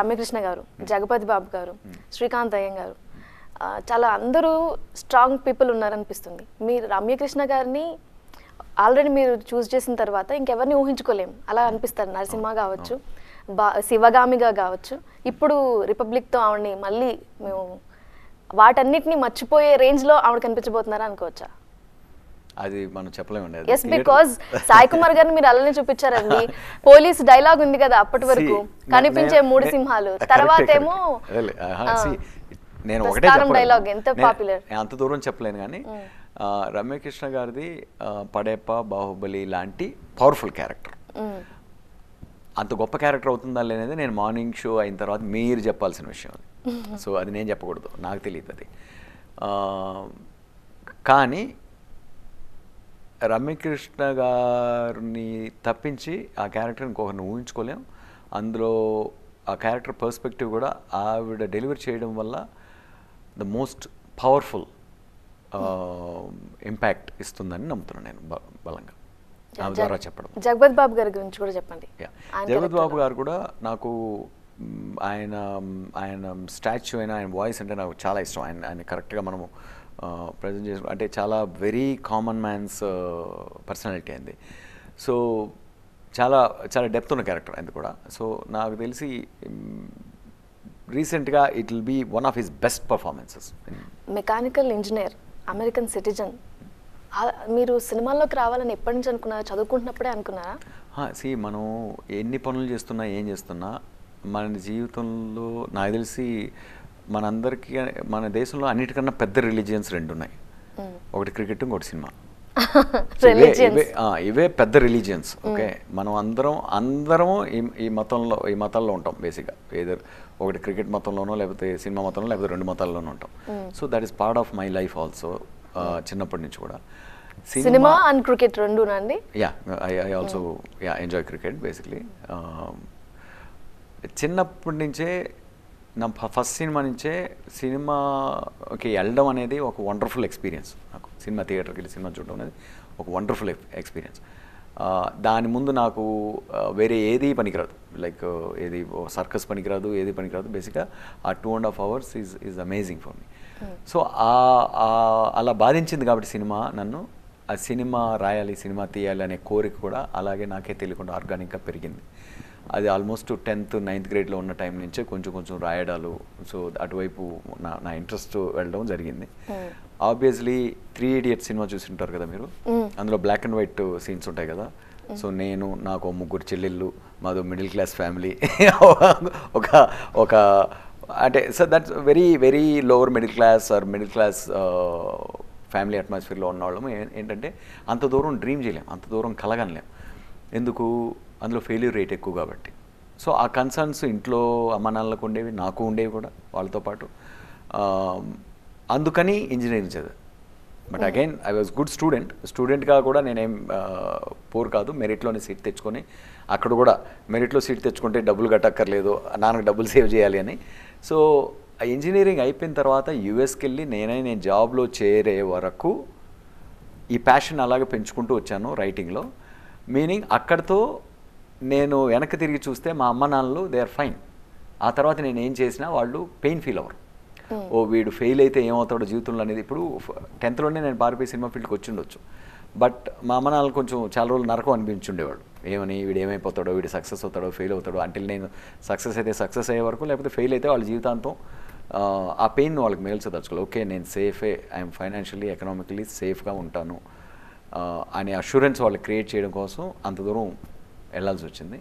రమ్యకృష్ణ గారు hmm. జగపతి బాబు గారు hmm. Srikanth అయ్యం గారు చాలా అందరూ స్ట్రాంగ్ పీపుల్ ఉన్నారనిపిస్తుంది మీరు రమ్యకృష్ణ గారిని ఆల్రెడీ మీరు చూస్ చేసిన తర్వాత ఇంకెవరిని ఊహించుకోలేము అలా అనిపిస్తారు నరసింహ కావచ్చు బా శివగామిగా కావచ్చు ఇప్పుడు రిపబ్లిక్తో ఆవిడని మళ్ళీ మేము వాటన్నిటిని మర్చిపోయే రేంజ్లో ఆవిడ కనిపించబోతున్నారా అనుకోవచ్చా అది మనం చెప్పలేమండి ఎస్ బికాజ్ సాయి కుమార్ గారిని మీరు అలానే చూపించారండి పోలీస్ డైలాగ్ ఉంది కదా అప్పటి వరకు కనిపించే మూడు సింహాలు తర్వాత ఏమో నేను ఒకటే డైలాగ్ ఎంత పాపులర్ అంత దూరం చెప్పలేను కానీ రమ్యకృష్ణ గారిది పడేప బాహుబలి లాంటి పవర్ఫుల్ క్యారెక్టర్ అంత గొప్ప క్యారెక్టర్ అవుతుందా లేనేది నేను మార్నింగ్ షో అయిన తర్వాత మీరు చెప్పాల్సిన విషయం అది సో అది నేను చెప్పకూడదు నాకు తెలియదు అది కానీ రమ్యకృష్ణ గారిని తప్పించి ఆ క్యారెక్టర్ని ఇంకొకరిని ఊహించుకోలేం అందులో ఆ క్యారెక్టర్ పర్స్పెక్టివ్ కూడా ఆవిడ డెలివరీ చేయడం వల్ల ద మోస్ట్ పవర్ఫుల్ ఇంపాక్ట్ ఇస్తుందని నమ్ముతున్నాను నేను బలంగా ఆమె ద్వారా చెప్పడం జగపతి బాబు గారి గురించి కూడా చెప్పండి జగపతి బాబు గారు కూడా నాకు ఆయన ఆయన స్టాచ్యూ అయినా ఆయన వాయిస్ అంటే నాకు చాలా ఇష్టం ఆయన ఆయన కరెక్ట్గా మనము ప్రజెంట్ చేసిన అంటే చాలా వెరీ కామన్ మ్యాన్స్ పర్సనాలిటీ అయింది సో చాలా చాలా డెప్త్ ఉన్న క్యారెక్టర్ అయింది కూడా సో నాకు తెలిసి రీసెంట్గా it will be one of his best performances mechanical engineer American citizen మీరు సినిమాల్లోకి రావాలని ఎప్పటి నుంచి అనుకున్నారా చదువుకుంటున్నప్పుడే అనుకున్నారా సి మనం ఎన్ని పనులు చేస్తున్నా ఏం చేస్తున్నా మన జీవితంలో నాకు తెలిసి మనందరికీ మన దేశంలో అన్నిటికన్నా పెద్ద రిలీజియన్స్ రెండు ఉన్నాయి ఒకటి క్రికెట్ ఇంకోటి సినిమా ఇవే పెద్ద రిలీజియన్స్ ఓకే మనం అందరం అందరం ఈ మతంలో ఈ మతాల్లో ఉంటాం బేసిక్గా ఏదో ఒకటి క్రికెట్ మతంలోనో లేకపోతే సినిమా మతంలో లేకపోతే రెండు మతాల్లోనూ ఉంటాం so that is part of my life also చిన్నప్పటి నుంచి కూడా సినిమా అండ్ క్రికెట్ రెండు yeah I also yeah enjoy cricket basically చిన్నప్పటి నుంచే నా ఫస్ట్ సినిమా నుంచే సినిమాకి వెళ్ళడం అనేది ఒక వండర్ఫుల్ ఎక్స్పీరియన్స్ నాకు సినిమా థియేటర్కి వెళ్ళి సినిమా చూడడం అనేది ఒక వండర్ఫుల్ ఎక్స్పీరియన్స్ దాని ముందు నాకు వేరే ఏది పనికిరాదు లైక్ ఏది సర్కస్ పనికిరాదు ఏది పనికిరాదు బేసిక్గా ఆ two and half hours is is amazing for me hmm. So అలా బాధించింది కాబట్టి సినిమా నన్ను ఆ సినిమా రాయాలి సినిమా తీయాలి అనే కోరిక కూడా అలాగే నాకే తెలియకుండా ఆర్గానిక్గా పెరిగింది అది ఆల్మోస్ట్ టెన్త్ నైన్త్ గ్రేడ్లో ఉన్న టైం నుంచే కొంచెం కొంచెం రాయడాలు సో అటువైపు నా నా ఇంట్రెస్ట్ వెళ్ళడం జరిగింది ఆబ్వియస్లీ త్రీ ఇడియట్ సినిమా చూసి ఉంటారు కదా మీరు hmm. అందులో బ్లాక్ అండ్ వైట్ సీన్స్ ఉంటాయి కదా hmm. సో నేను నాకు ముగ్గురు చెల్లెళ్ళు మాది మిడిల్ క్లాస్ ఫ్యామిలీ ఒక ఒక అంటే so that's very very lower middle class or middle class family అట్మాస్ఫియర్లో ఉన్న వాళ్ళము ఏంటంటే అంత దూరం డ్రీమ్ చేయలేం అంత దూరం కలగనలేం ఎందుకు అందులో ఫెయిల్యూర్ రేట్ ఎక్కువ కాబట్టి సో ఆ కన్సర్న్స్ ఇంట్లో అమ్మానాన్నలకు ఉండేవి నాకు ఉండేవి కూడా వాళ్ళతో పాటు అందుకని ఇంజనీరింగ్ చదివా but again I was good student స్టూడెంట్గా కూడా నేనేం పూర్ కాదు మెరిట్లోనే సీట్ తెచ్చుకొని అక్కడ కూడా మెరిట్లో సీట్ తెచ్చుకుంటే డబ్బులు కట్టక్కర్లేదు నాన్నకు డబ్బులు సేవ్ చేయాలి అని సో ఇంజనీరింగ్ అయిపోయిన తర్వాత యూఎస్కి వెళ్ళి నేనే నేను జాబ్లో చేరే వరకు ఈ ప్యాషన్ అలాగే పెంచుకుంటూ వచ్చాను రైటింగ్లో మీనింగ్ అక్కడితో నేను వెనక్కి తిరిగి చూస్తే మా అమ్మ నాన్నలు దే ఆర్ ఫైన్ ఆ తర్వాత నేను ఏం చేసినా వాళ్ళు పెయిన్ ఫీల్ అవ్వరు hmm. ఓ వీడు ఫెయిల్ అయితే ఏమవుతాడో జీవితంలో అనేది ఇప్పుడు టెన్త్లోనే నేను బారిపోయి సినిమా ఫీల్డ్కి వచ్చి ఉండొచ్చు బట్ మా అమ్మ నాన్నలు కొంచెం చాలా రోజులు నరకం అనిపించుండేవాడు ఏమని వీడు ఏమైపోతాడో వీడు సక్సెస్ అవుతాడో ఫెయిల్ అవుతాడో అంటే నేను సక్సెస్ అయితే సక్సెస్ అయ్యే వరకు లేకపోతే ఫెయిల్ అయితే వాళ్ళ జీవితాంతం ఆ పెయిన్ వాళ్ళకి మేల్చదలుచుకోవాలి ఓకే నేను సేఫే ఐఎమ్ ఫైనాన్షియలీ ఎకనామికలీ సేఫ్గా ఉంటాను అనే అష్యూరెన్స్ వాళ్ళు క్రియేట్ చేయడం కోసం అంత దూరం వెళ్లాల్సి వచ్చింది